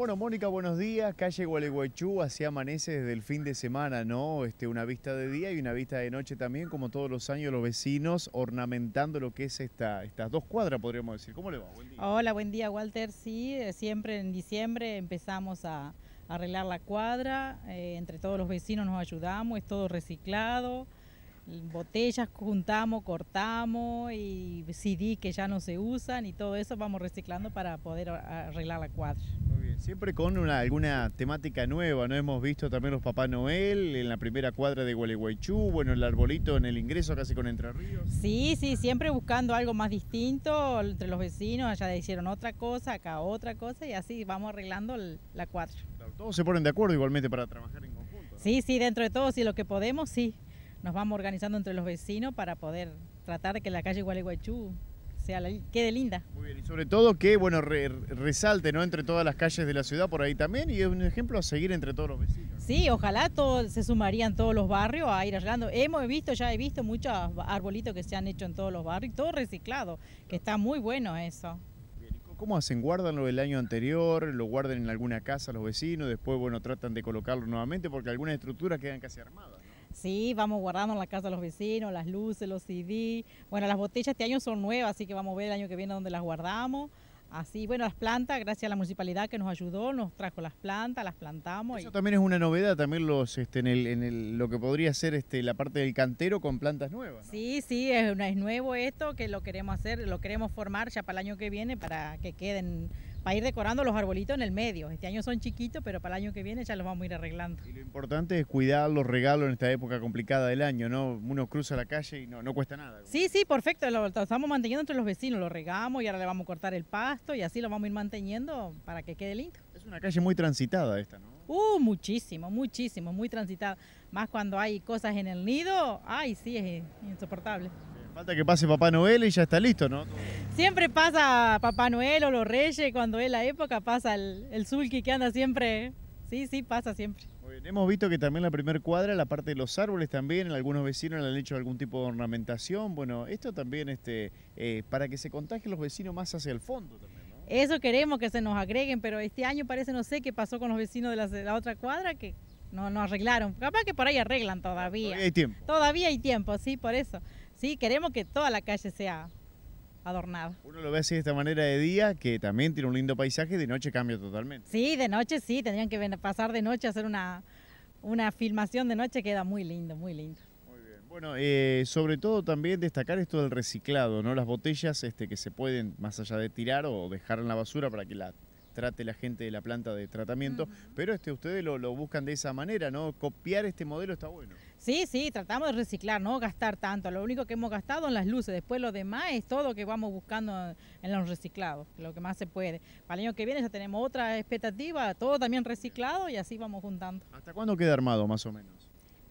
Bueno, Mónica, buenos días. Calle Gualeguaychú, así amanece desde el fin de semana, ¿no? Este, una vista de día y una vista de noche también, como todos los años los vecinos ornamentando lo que es esta, estas dos cuadras, podríamos decir. ¿Cómo le va? Hola, buen día, Walter. Sí, eh, siempre en diciembre empezamos a arreglar la cuadra. Eh, entre todos los vecinos nos ayudamos, es todo reciclado. Botellas juntamos, cortamos y CD que ya no se usan y todo eso vamos reciclando para poder arreglar la cuadra. Siempre con una, alguna temática nueva, ¿no? Hemos visto también los Papá Noel en la primera cuadra de Gualeguaychú, bueno, el arbolito en el ingreso casi con Entre Ríos. Sí, sí, siempre buscando algo más distinto entre los vecinos, allá hicieron otra cosa, acá otra cosa y así vamos arreglando la cuadra. todos se ponen de acuerdo igualmente para trabajar en conjunto. Sí, sí, dentro de todos y lo que podemos, sí. Nos vamos organizando entre los vecinos para poder tratar de que la calle Gualeguaychú quede linda. Muy bien, y sobre todo que, bueno, resalte, ¿no? Entre todas las calles de la ciudad por ahí también, y es un ejemplo a seguir entre todos los vecinos. Sí, ojalá todo, se sumarían todos los barrios a ir arreglando. Hemos visto, ya he visto muchos arbolitos que se han hecho en todos los barrios, todo reciclado, que está muy bueno eso. ¿Cómo hacen? ¿Guardan lo del año anterior? ¿Lo guardan en alguna casa los vecinos? Después, bueno, tratan de colocarlo nuevamente porque algunas estructuras quedan casi armadas. Sí, vamos guardando en la casa de los vecinos, las luces, los CD. Bueno, las botellas este año son nuevas, así que vamos a ver el año que viene dónde las guardamos. Así, bueno, las plantas, gracias a la municipalidad que nos ayudó, nos trajo las plantas, las plantamos. Eso también es una novedad, también los, este, en, el, en el, lo que podría ser este, la parte del cantero con plantas nuevas. Sí, sí, es, es nuevo esto que lo queremos hacer, lo queremos formar ya para el año que viene para que queden para ir decorando los arbolitos en el medio. Este año son chiquitos, pero para el año que viene ya los vamos a ir arreglando. Y lo importante es cuidar los regalos en esta época complicada del año, ¿no? Uno cruza la calle y no, cuesta nada. Sí, sí, perfecto, estamos manteniendo entre los vecinos, lo regamos y ahora le vamos a cortar el pasto y así lo vamos a ir manteniendo para que quede lindo. Es una calle muy transitada esta, ¿no? Uh, muchísimo, muchísimo, muy transitada. Más cuando hay cosas en el nido, ay, sí, es insoportable. Falta que pase Papá Noel y ya está listo, ¿no? Siempre pasa Papá Noel o los Reyes, cuando es la época pasa el, el Zulki que anda siempre. Sí, sí, pasa siempre. Hemos visto que también la primer cuadra, la parte de los árboles también, algunos vecinos le han hecho algún tipo de ornamentación. Bueno, esto también este, eh, para que se contagien los vecinos más hacia el fondo también. Eso queremos que se nos agreguen, pero este año parece, no sé qué pasó con los vecinos de la, otra cuadra, que no, no arreglaron. Capaz que por ahí arreglan todavía. Todavía hay tiempo. Todavía hay tiempo, sí, por eso. Sí, queremos que toda la calle sea adornada. Uno lo ve así de esta manera de día, que también tiene un lindo paisaje, de noche cambia totalmente. Sí, de noche sí, tendrían que pasar de noche a hacer una, una filmación de noche, queda muy lindo, muy lindo. Muy bien. Bueno, eh, sobre todo también destacar esto del reciclado, ¿no? Las botellas este, que se pueden, más allá de tirar o dejar en la basura para que la trate la gente de la planta de tratamiento, pero este, ustedes lo, lo, buscan de esa manera, ¿no? Copiar este modelo está bueno. Sí, sí, tratamos de reciclar, no gastar tanto. Lo único que hemos gastado en las luces, después lo demás es todo que vamos buscando en los reciclados, lo que más se puede. Para el año que viene ya tenemos otra expectativa, todo también reciclado y así vamos juntando. ¿Hasta cuándo queda armado más o menos?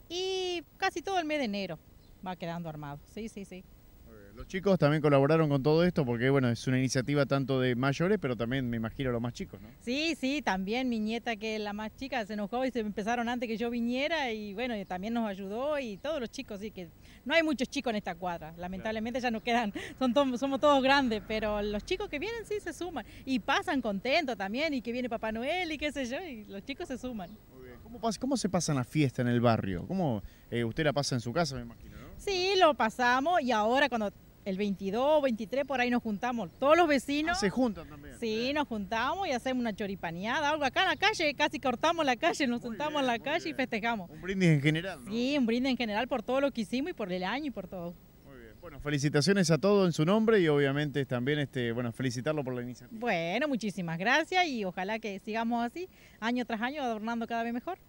Y casi todo el mes de enero va quedando armado, sí, sí, sí. Los chicos también colaboraron con todo esto porque, bueno, es una iniciativa tanto de mayores, pero también me imagino los más chicos, ¿no? Sí, sí, también mi nieta, que es la más chica, se enojó y se empezaron antes que yo viniera y, bueno, también nos ayudó y todos los chicos, sí, que no hay muchos chicos en esta cuadra, lamentablemente ya nos quedan, son somos todos grandes, pero los chicos que vienen sí se suman y pasan contentos también y que viene Papá Noel y qué sé yo, y los chicos se suman. Muy bien. ¿Cómo, se pasan la fiesta en el barrio? ¿Cómo eh, usted la pasa en su casa, me imagino, Sí, lo pasamos y ahora cuando el 22 23, por ahí nos juntamos. Todos los vecinos. Ah, se juntan también. Sí, nos juntamos y hacemos una choripaneada, algo acá en la calle, casi cortamos la calle, nos juntamos en la calle y festejamos. Un brindis en general, ¿no? Sí, un brindis en general por todo lo que hicimos y por el año y por todo. Muy bien. Bueno, felicitaciones a todos en su nombre y obviamente también este, bueno, felicitarlo por la iniciativa. Bueno, muchísimas gracias y ojalá que sigamos así, año tras año, adornando cada vez mejor.